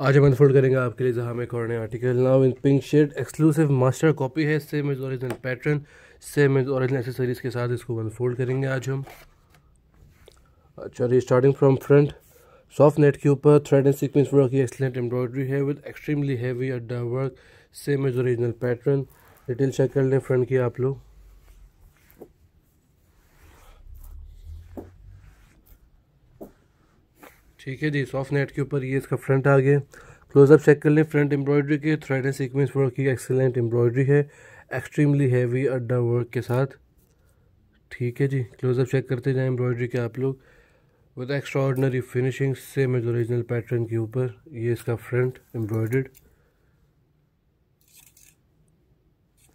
आज हम अनफोल्ड करेंगे आपके लिए जहाँ में कॉर्ने article now in pink shade exclusive master copy है same is original pattern same is original accessories के साथ इसको अनफोल्ड करेंगे आज हम अच्छा ये starting from front soft net के ऊपर थ्रेड एंड सीक्वेंस वर्क की एक्सलेंट एम्ब्रॉयडरी है विद एक्सट्रीमली हैवी अड्डा work same is original pattern detail check कर लें फ्रंट की आप लोग ठीक है जी सॉफ्ट नेट के ऊपर ये इसका फ्रंट आ गया क्लोजअप चेक कर लें फ्रंट एम्ब्रॉयडरी के थ्रेड एंड सीक्वेंस वर्क की एक्सेलेंट एम्ब्रॉयडरी है एक्सट्रीमली हैवी अड्डा वर्क के साथ ठीक है जी क्लोजअप चेक करते जाएँ एम्ब्रॉयडरी के आप लोग with extraordinary finishing same as original pattern के ऊपर ये इसका फ्रंट एम्ब्रॉयड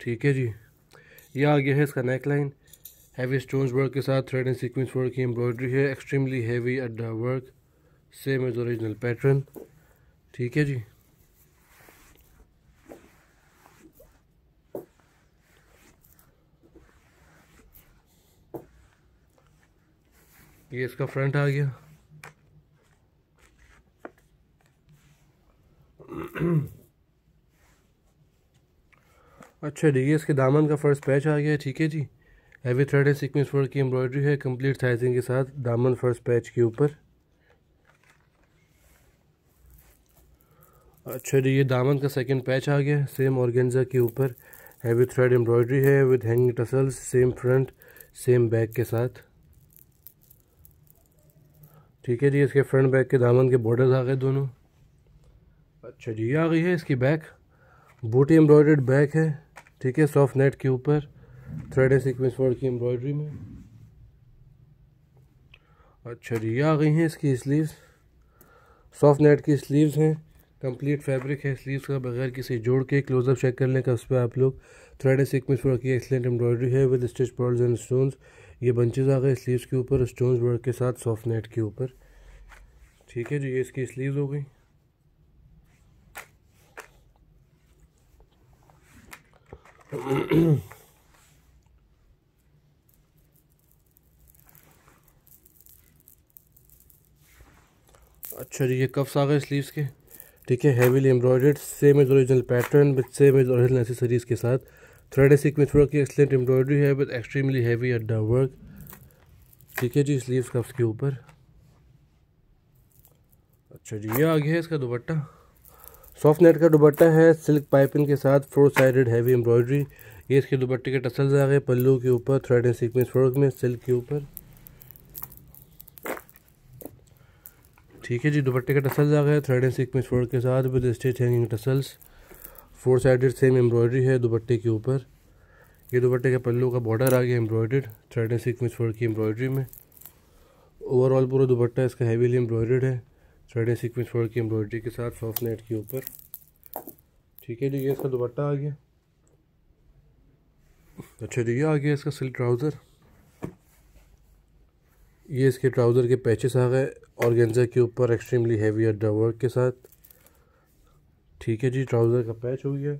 ठीक है जी ये आ गया है इसका neck line heavy stones work के साथ थ्रेड एंड सीक्वेंस वर्क की एम्ब्रॉयडरी है एक्सट्रीमली हैवी अड्डा work same as original pattern ठीक है जी ये इसका फ्रंट आ गया अच्छा जी ये इसके दामन का फर्स्ट पैच आ गया है ठीक है जी हैवी थ्रेड है सिक्वेंस फोर की एम्ब्रॉयडरी है कंप्लीट साइजिंग के साथ दामन फर्स्ट पैच के ऊपर अच्छा जी ये दामन का सेकंड पैच आ गया सेम ऑर्गेन्जा के ऊपर हैवी थ्रेड एम्ब्रॉयडरी है with hanging tassels same front same back के साथ ठीक है जी इसके फ्रंट बैक के दामन के बॉर्डर्स आ गए दोनों अच्छा जी ये आ गई है इसकी बैक बूटी एम्ब्रॉयडर्ड बैक है ठीक है सॉफ्ट नेट के ऊपर थ्रेड है सीक्वेंस वर्ड की एम्ब्रॉयडरी में अच्छा जी ये आ गई हैं इसकी स्लीव्स सॉफ्ट नेट की स्लीव्स हैं कंप्लीट फैब्रिक है स्लीव्स का बगैर किसी जोड़ के क्लोजअप चेक कर लें कब पर आप लोग थ्रेड सिक्वेंस वर्क की एक्सलेंट एम्ब्रॉयडरी है with stitch pearls and stones ये बंचेज आ गए स्लीव्स के ऊपर स्टोन्स वर्क के साथ सॉफ्ट नेट के ऊपर ठीक है जो ये इसकी स्लीव हो गई अच्छा जी ये कफ्स आ गए स्लीव्स के ठीक है heavily embroidered same as original pattern with same as original accessories के साथ थ्रेड में थोड़ा की एक्सलेंट एम्ब्रॉयडरी है विद एक्सट्रीमली हैवी अड्डा वर्क ठीक है जी स्लीव कप्स के ऊपर अच्छा जी ये आ गया है इसका दुपट्टा सॉफ्ट नेट का दुपट्टा है सिल्क पाइपिंग के साथ फोर साइडेड हैवी एम्ब्रॉयडरी ये इसके दुपट्टे के टसल्स आ गए पल्लू के ऊपर थ्रेड एंड सीक्वेंस फ्रोक में सिल्क के ऊपर ठीक है जी दुपट्टे का टसल्स आ गया थ्रेड एंड सीक्वेंस फोर के साथ with stitch hanging tassels four sided same embroidery है दुपट्टे के ऊपर ये दुपट्टे के पल्लू का बॉर्डर आ गया embroidered thread and sequence four की एम्ब्रॉयडरी में ओवरऑल पूरा दुपट्टा इसका हैवीली एम्ब्रॉयडर्ड है थ्रेड एंड सीक्वेंस फोर की एम्ब्रॉयडरी के साथ सॉफ्ट नेट के ऊपर ठीक है जी ये इसका दुपट्टा आ गया अच्छा जी ये आ गया इसका सिल्क ट्राउज़र ये इसके ट्राउज़र के पैचेस आ गए और के ऊपर एक्सट्रीमली हैवी अड्डा वर्क के साथ ठीक है जी ट्राउज़र का पैच हो गया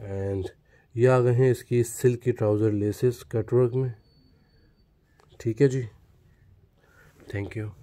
एंड ये आ गए हैं इसकी सिल्क की ट्राउज़र लेसेस कटवर्क में ठीक है जी थैंक यू